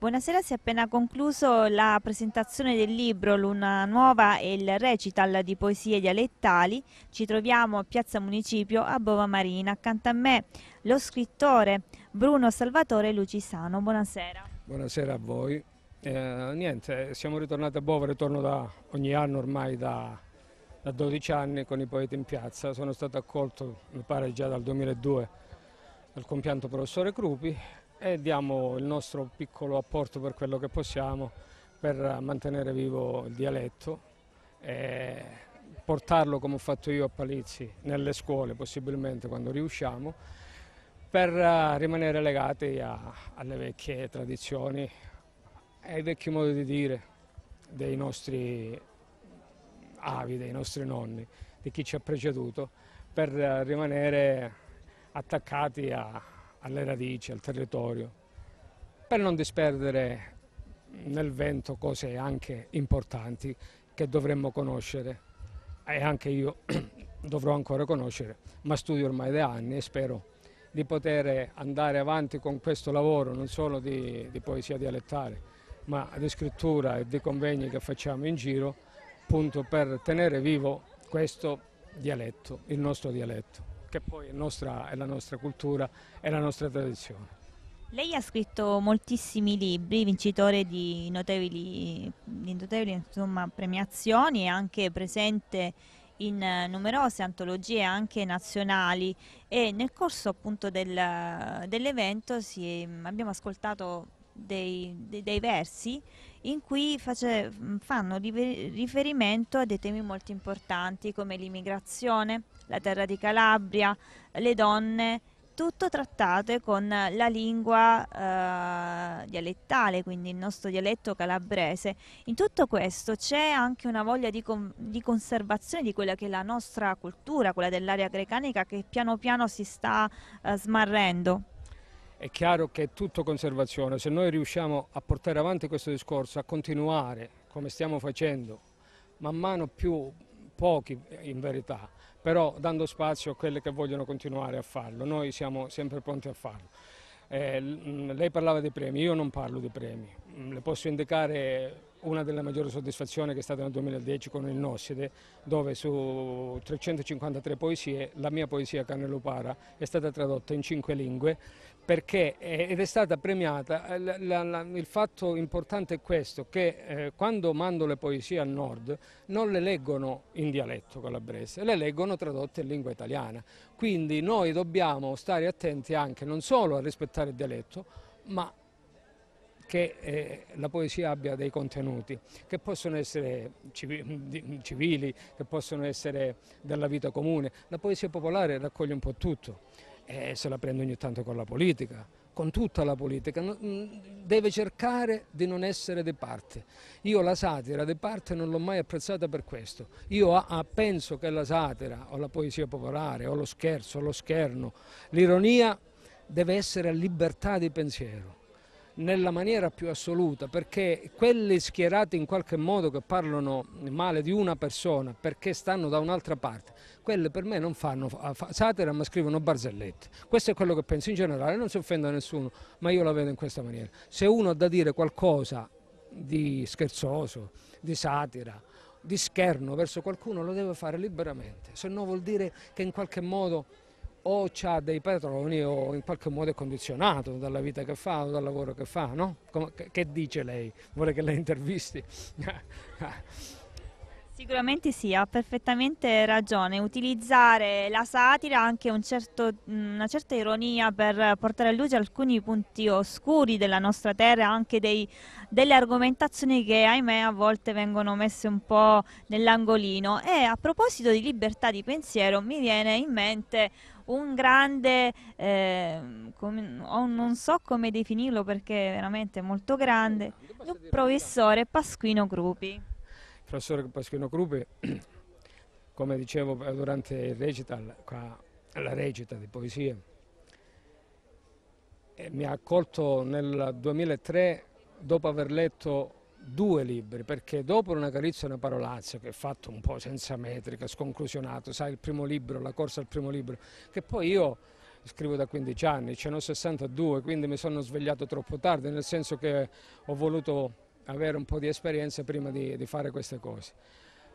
Buonasera, si è appena concluso la presentazione del libro Luna Nuova e il recital di poesie dialettali. Ci troviamo a Piazza Municipio a Bova Marina. Accanto a me lo scrittore Bruno Salvatore Lucisano. Buonasera. Buonasera a voi. Eh, niente, siamo ritornati a Bova, ritorno da ogni anno ormai da, da 12 anni con i poeti in piazza. Sono stato accolto, mi pare, già dal 2002 dal compianto professore Crupi e diamo il nostro piccolo apporto per quello che possiamo per mantenere vivo il dialetto e portarlo come ho fatto io a Palizzi nelle scuole possibilmente quando riusciamo per eh, rimanere legati a, alle vecchie tradizioni e ai vecchi modi di dire dei nostri avi, dei nostri nonni, di chi ci ha preceduto per eh, rimanere attaccati a, alle radici, al territorio, per non disperdere nel vento cose anche importanti che dovremmo conoscere e anche io dovrò ancora conoscere, ma studio ormai da anni e spero di poter andare avanti con questo lavoro, non solo di, di poesia dialettale, ma di scrittura e di convegni che facciamo in giro, appunto per tenere vivo questo dialetto, il nostro dialetto che poi è, nostra, è la nostra cultura e la nostra tradizione. Lei ha scritto moltissimi libri, vincitore di notevoli, di notevoli insomma, premiazioni e anche presente in eh, numerose antologie anche nazionali e nel corso appunto del, dell'evento abbiamo ascoltato dei, dei, dei, versi in cui face, fanno riferimento a dei temi molto importanti come l'immigrazione, la terra di Calabria, le donne, tutto trattate con la lingua eh, dialettale, quindi il nostro dialetto calabrese. In tutto questo c'è anche una voglia di, con, di, conservazione di quella che è la nostra cultura, quella dell'area grecanica, che piano piano si sta eh, smarrendo. È chiaro che è tutto conservazione, se noi riusciamo a portare avanti questo discorso, a continuare come stiamo facendo, man mano più pochi in verità, però dando spazio a quelle che vogliono continuare a farlo. Noi siamo sempre pronti a farlo. Eh, lei parlava di premi, io non parlo di premi, mm, le posso indicare una delle maggiori soddisfazioni che è stata nel 2010 con il Nosside, dove su 353 poesie la mia poesia Canello Para è stata tradotta in cinque lingue perché eh, ed è stata premiata, eh, il fatto importante è questo, che eh, quando mando le poesie al nord non le leggono in dialetto calabrese, le leggono tradotte in lingua italiana, quindi noi dobbiamo stare attenti anche non solo a rispettare il dialetto, ma che la poesia abbia dei contenuti che possono essere civili, che possono essere della vita comune. La poesia popolare raccoglie un po' tutto e se la prende ogni tanto con la politica, con tutta la politica, mm, deve cercare di non essere di parte. Io la satira di parte non l'ho mai apprezzata per questo. Io penso che la satira o la poesia popolare o lo scherzo o lo scherno, l'ironia deve essere libertà di pensiero nella maniera più assoluta perché quelle schierate in qualche modo che parlano male di una persona perché stanno da un'altra parte quelle per me non fanno satira ma scrivono barzellette questo è quello che penso in generale non si offenda nessuno ma io la vedo in questa maniera se uno ha da dire qualcosa di scherzoso di satira di scherno verso qualcuno lo deve fare liberamente se no vuol dire che in qualche modo o ha dei patroni o in qualche modo è condizionato dalla vita che fa o dal lavoro che fa, no? Che dice lei? Vuole che la intervisti? Sicuramente sì, ha perfettamente ragione. Utilizzare la satira, anche un certo, mm, una certa ironia per portare a luce alcuni punti oscuri della nostra terra, anche dei, delle argomentazioni che ahimè a volte vengono messe un po' nell'angolino. E a proposito di libertà di pensiero mi viene in mente un grande, eh, com, non so come definirlo perché è veramente molto grande, il professore Pasquino Grupi professore Pasquino Crupe, come dicevo eh, durante il recital, qua, la recita di poesie, eh, mi ha accolto nel 2003 dopo aver letto due libri, perché dopo Una carizza e una parolazza, che è fatto un po' senza metrica, sconclusionato, sai, il primo libro, la corsa al primo libro, che poi io scrivo da 15 anni, ce ne ho 62, quindi mi sono svegliato troppo tardi, nel senso che ho voluto avere un po' di esperienza prima di, di fare queste cose.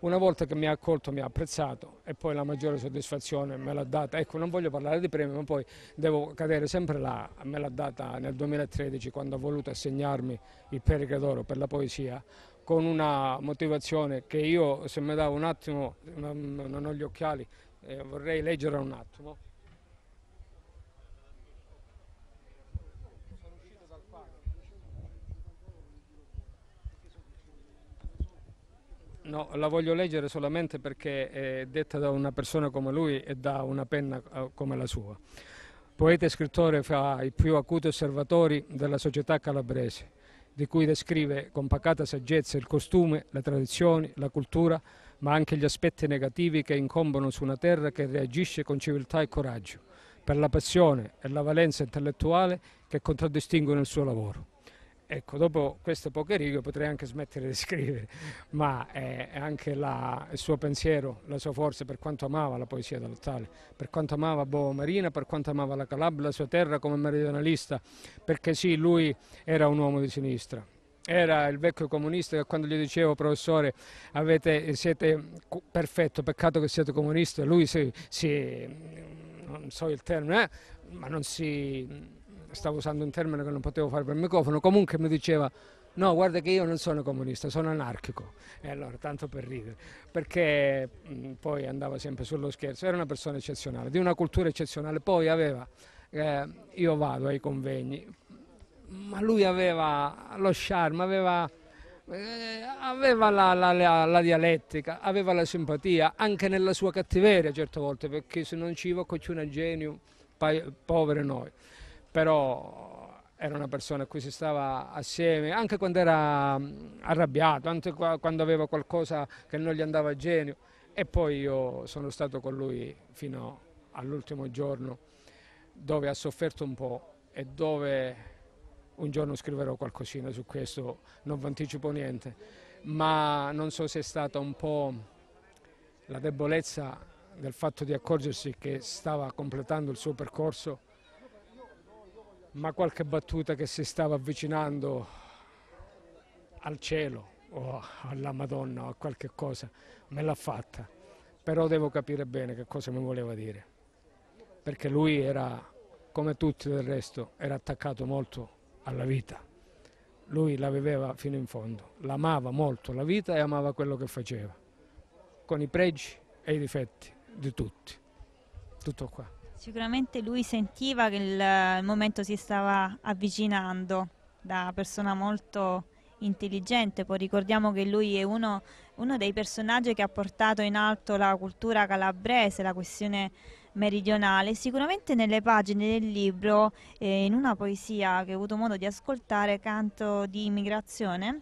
Una volta che mi ha accolto mi ha apprezzato e poi la maggiore soddisfazione me l'ha data, ecco non voglio parlare di premi ma poi devo cadere sempre là, me l'ha data nel 2013 quando ha voluto assegnarmi il Perica d'Oro per la poesia con una motivazione che io se mi davo un attimo, non ho gli occhiali, eh, vorrei leggere un attimo. No, la voglio leggere solamente perché è detta da una persona come lui e da una penna eh, come la sua. Poeta e scrittore fra i più acuti osservatori della società calabrese, di cui descrive con pacata saggezza il costume, le tradizioni, la cultura, ma anche gli aspetti negativi che incombono su una terra che reagisce con civiltà e coraggio, per la passione e la valenza intellettuale che contraddistinguono il suo lavoro. Ecco, dopo queste poche righe potrei anche smettere di scrivere, ma è anche la, il suo pensiero, la sua forza per quanto amava la poesia dell'Ottale, per quanto amava Bovo Marina, per quanto amava la Calabria, la sua terra come meridionalista, perché sì, lui era un uomo di sinistra. Era il vecchio comunista che quando gli dicevo professore avete, siete perfetto, peccato che siete comunista, lui si, si non so il termine, eh, ma non si stavo usando un termine che non potevo fare per il microfono, comunque mi diceva no guarda che io non sono comunista, sono anarchico. E allora tanto per ridere, perché mh, mm, poi andava sempre sullo scherzo, era una persona eccezionale, di una cultura eccezionale, poi aveva, eh, io vado ai convegni, ma lui aveva lo charme, aveva... Eh, aveva la, la, la, la, dialettica, aveva la simpatia, anche nella sua cattiveria certe volte, perché se non ci va c'è cocciuna genio, povere noi però era una persona a cui si stava assieme, anche quando era mm, arrabbiato, anche quando aveva qualcosa che non gli andava a genio. E poi io sono stato con lui fino all'ultimo giorno dove ha sofferto un po' e dove un giorno scriverò qualcosina su questo, non vi anticipo niente, ma non so se è stata un po' la debolezza del fatto di accorgersi che stava completando il suo percorso ma qualche battuta che si stava avvicinando al cielo o alla Madonna o a qualche cosa me l'ha fatta, però devo capire bene che cosa mi voleva dire, perché lui era, come tutti del resto, era attaccato molto alla vita, lui la viveva fino in fondo, l'amava molto la vita e amava quello che faceva, con i pregi e i difetti di tutti, tutto qua. Sicuramente lui sentiva che il, il momento si stava avvicinando da persona molto intelligente, poi ricordiamo che lui è uno, uno, dei personaggi che ha portato in alto la cultura calabrese, la questione meridionale, sicuramente nelle pagine del libro, eh, in una poesia che ho avuto modo di ascoltare, canto di immigrazione,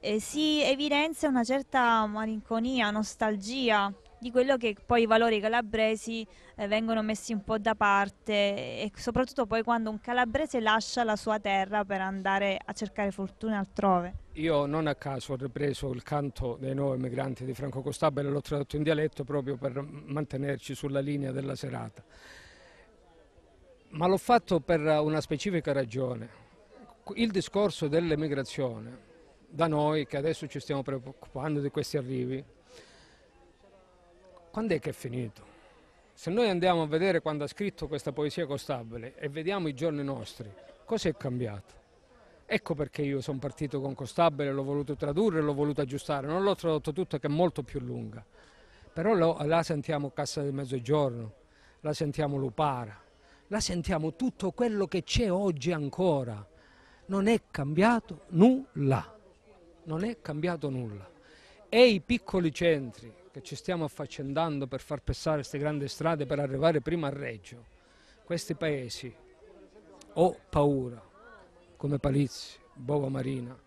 eh, si evidenzia una certa malinconia, nostalgia di quello che poi i valori calabresi eh, vengono messi un po' da parte e soprattutto poi quando un calabrese lascia la sua terra per andare a cercare fortuna altrove. Io non a caso ho ripreso il canto dei nuovi migranti di Franco Costabile e l'ho tradotto in dialetto proprio per mantenerci sulla linea della serata. Ma l'ho fatto per una specifica ragione. Il discorso dell'emigrazione da noi, che adesso ci stiamo preoccupando di questi arrivi, quando è che è finito? Se noi andiamo a vedere quando ha scritto questa poesia Costabile e vediamo i giorni nostri, cosa è cambiato? Ecco perché io sono partito con Costabile, l'ho voluto tradurre, l'ho voluto aggiustare, non l'ho tradotto tutto che è molto più lunga, però lo, la sentiamo Cassa del Mezzogiorno, la sentiamo Lupara, la sentiamo tutto quello che c'è oggi ancora. Non è cambiato nulla, non è cambiato nulla. E i piccoli centri, che ci stiamo affaccendando per far passare queste grandi strade per arrivare prima a Reggio, questi paesi ho paura, come Palizzi, Bova Marina,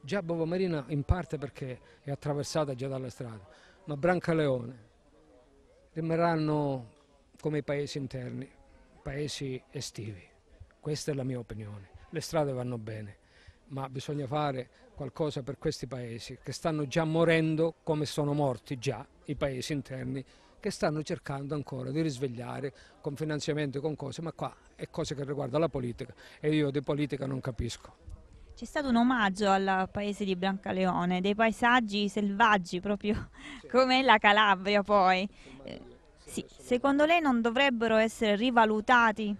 già Bova Marina in parte perché è attraversata già dalla strada, ma Brancaleone rimarranno come i paesi interni, paesi estivi. Questa è la mia opinione. Le strade vanno bene ma bisogna fare qualcosa per questi paesi che stanno già morendo come sono morti già i paesi interni che stanno cercando ancora di risvegliare con finanziamenti, con cose, ma qua è cosa che riguarda la politica e io di politica non capisco. C'è stato un omaggio al paese di Brancaleone, dei paesaggi selvaggi proprio sì. come la Calabria poi. Eh, sì. Secondo lei non dovrebbero essere rivalutati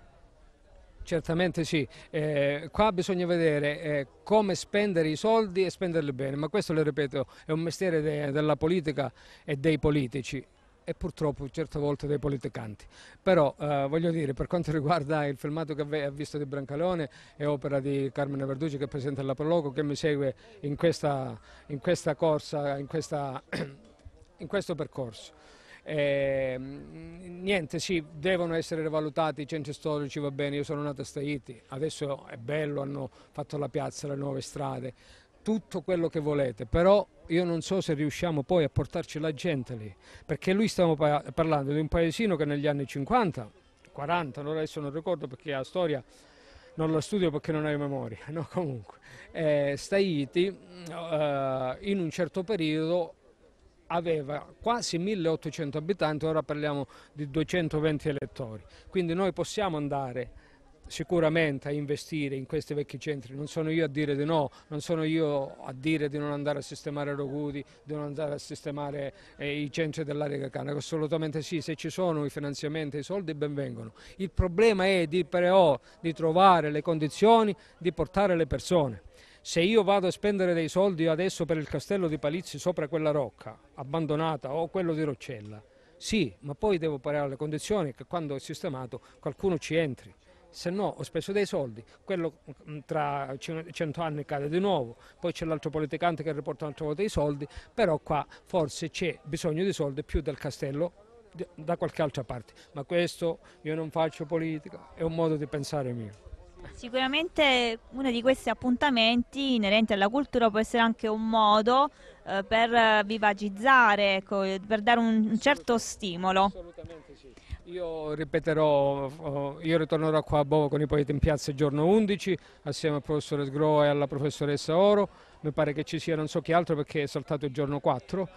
Certamente sì, eh, qua bisogna vedere eh, come spendere i soldi e spenderli bene, ma questo le ripeto è un mestiere de della politica e dei politici e purtroppo certe volte dei politicanti. Però eh, voglio dire, per quanto riguarda il filmato che ha visto di Brancalone, è opera di Carmine Verducci che è presidente della Prologo, che mi segue in questa, in questa corsa, in, questa, in questo percorso. Eh, niente, sì, devono essere valutati i centri storici, va bene, io sono nato a Staiti, adesso è bello, hanno fatto la piazza, le nuove strade, tutto quello che volete, però io non so se riusciamo poi a portarci la gente lì, perché lui stiamo parlando di un paesino che negli anni 50, 40, allora adesso non ricordo perché la storia non la studio perché non hai memoria, no comunque, eh, Staiti mm, eh, in un certo periodo aveva quasi 1800 abitanti, ora parliamo di 220 elettori. Quindi noi possiamo andare sicuramente a investire in questi vecchi centri, non sono io a dire di no, non sono io a dire di non andare a sistemare Rogudi, di non andare a sistemare eh, i centri dell'area cacana, assolutamente sì, se ci sono i finanziamenti, i soldi ben vengono. Il problema è di, però, di trovare le condizioni di portare le persone se io vado a spendere dei soldi adesso per il castello di Palizzi sopra quella rocca abbandonata o quello di Roccella, sì, ma poi devo pagare le condizioni che quando è sistemato qualcuno ci entri. Se no ho speso dei soldi, quello mm, tra cento anni cade di nuovo, poi c'è l'altro politicante che riporta un'altra volta i soldi, però qua forse c'è bisogno di soldi più del castello da qualche altra parte. Ma questo io non faccio politica, è un modo di pensare mio. Sicuramente uno di questi appuntamenti inerenti alla cultura può essere anche un modo eh, per vivacizzare, ecco, per dare un certo stimolo. Assolutamente sì. Io ripeterò, eh, io ritornerò qua a Bovo con i poeti in piazza il giorno 11 assieme al professore Sgro e alla professoressa Oro, mi pare che ci sia non so che altro perché è saltato il giorno 4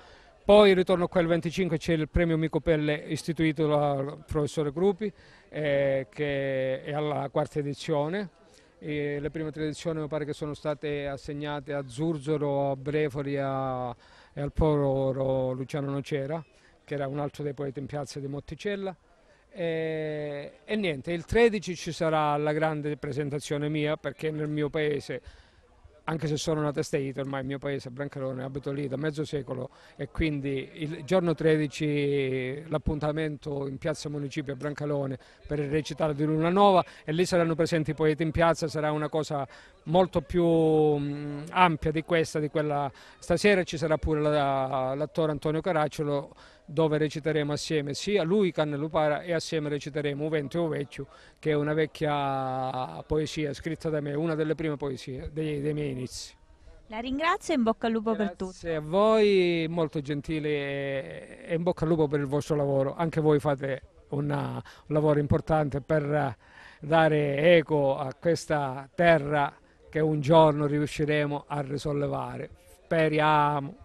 poi ritorno qua il 25 c'è il premio Mico Pelle istituito dal professore Gruppi eh, che è alla quarta edizione. E le prime tre edizioni mi pare che sono state assegnate a Zurzoro, a Brefori a, e al povero Luciano Nocera che era un altro dei poeti in piazza di Motticella. E, e, niente, il 13 ci sarà la grande presentazione mia perché nel mio paese anche se sono una testa Stegito, ormai il mio paese è Brancalone, abito lì da mezzo secolo e quindi il giorno 13 l'appuntamento in piazza Municipio a Brancalone per il recitare di Luna Nova e lì saranno presenti i poeti in piazza, sarà una cosa molto più mm, ampia di questa, di quella stasera ci sarà pure l'attore Antonio Caracciolo dove reciteremo assieme sia lui Canne Lupara e assieme reciteremo Uvento e Ovecchio che è una vecchia poesia scritta da me, una delle prime poesie dei, dei miei inizi. La ringrazio e in bocca al lupo Grazie per tutto. Grazie a voi, molto gentili e in bocca al lupo per il vostro lavoro. Anche voi fate una, un lavoro importante per dare eco a questa terra che un giorno riusciremo a risollevare. Speriamo.